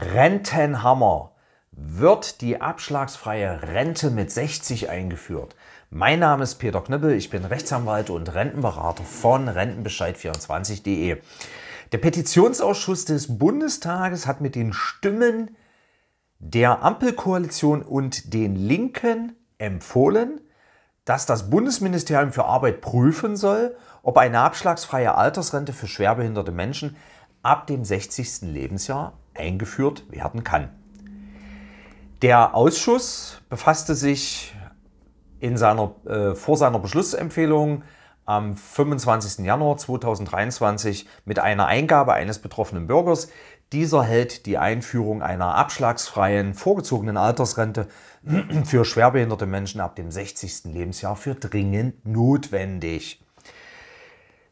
Rentenhammer wird die abschlagsfreie Rente mit 60 eingeführt. Mein Name ist Peter Knüppel, ich bin Rechtsanwalt und Rentenberater von Rentenbescheid24.de. Der Petitionsausschuss des Bundestages hat mit den Stimmen der Ampelkoalition und den Linken empfohlen, dass das Bundesministerium für Arbeit prüfen soll, ob eine abschlagsfreie Altersrente für schwerbehinderte Menschen ab dem 60. Lebensjahr eingeführt werden kann. Der Ausschuss befasste sich in seiner, äh, vor seiner Beschlussempfehlung am 25. Januar 2023 mit einer Eingabe eines betroffenen Bürgers. Dieser hält die Einführung einer abschlagsfreien, vorgezogenen Altersrente für schwerbehinderte Menschen ab dem 60. Lebensjahr für dringend notwendig.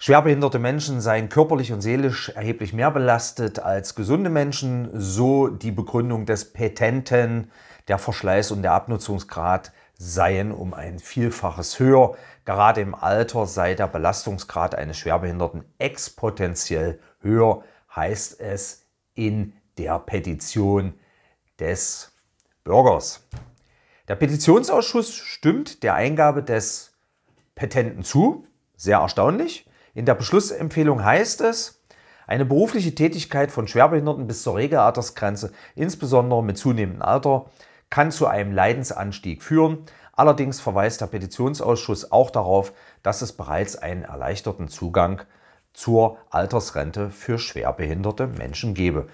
Schwerbehinderte Menschen seien körperlich und seelisch erheblich mehr belastet als gesunde Menschen, so die Begründung des Petenten. Der Verschleiß und der Abnutzungsgrad seien um ein Vielfaches höher. Gerade im Alter sei der Belastungsgrad eines Schwerbehinderten exponentiell höher, heißt es in der Petition des Bürgers. Der Petitionsausschuss stimmt der Eingabe des Petenten zu, sehr erstaunlich. In der Beschlussempfehlung heißt es, eine berufliche Tätigkeit von Schwerbehinderten bis zur Regelaltersgrenze, insbesondere mit zunehmendem Alter, kann zu einem Leidensanstieg führen. Allerdings verweist der Petitionsausschuss auch darauf, dass es bereits einen erleichterten Zugang zur Altersrente für schwerbehinderte Menschen gebe.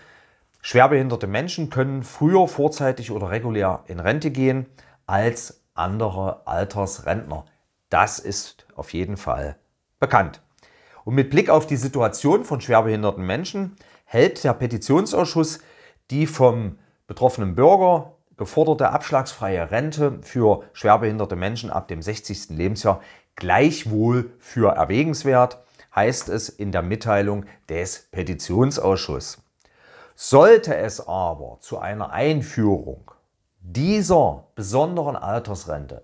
Schwerbehinderte Menschen können früher vorzeitig oder regulär in Rente gehen als andere Altersrentner. Das ist auf jeden Fall bekannt. Und mit Blick auf die Situation von schwerbehinderten Menschen hält der Petitionsausschuss die vom betroffenen Bürger geforderte abschlagsfreie Rente für schwerbehinderte Menschen ab dem 60. Lebensjahr gleichwohl für erwägenswert, heißt es in der Mitteilung des Petitionsausschusses. Sollte es aber zu einer Einführung dieser besonderen Altersrente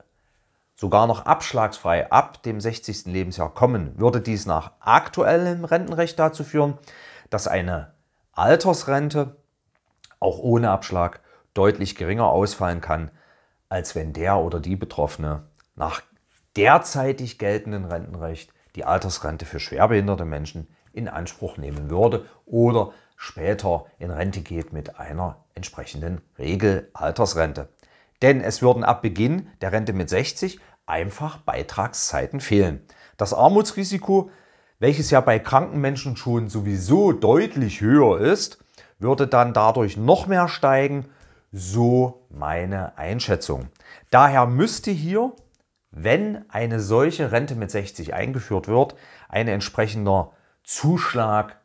sogar noch abschlagsfrei ab dem 60. Lebensjahr kommen, würde dies nach aktuellem Rentenrecht dazu führen, dass eine Altersrente auch ohne Abschlag deutlich geringer ausfallen kann, als wenn der oder die Betroffene nach derzeitig geltenden Rentenrecht die Altersrente für schwerbehinderte Menschen in Anspruch nehmen würde oder später in Rente geht mit einer entsprechenden Regelaltersrente. Denn es würden ab Beginn der Rente mit 60 einfach Beitragszeiten fehlen. Das Armutsrisiko, welches ja bei kranken Menschen schon sowieso deutlich höher ist, würde dann dadurch noch mehr steigen, so meine Einschätzung. Daher müsste hier, wenn eine solche Rente mit 60 eingeführt wird, ein entsprechender Zuschlag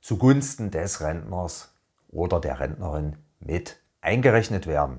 zugunsten des Rentners oder der Rentnerin mit eingerechnet werden.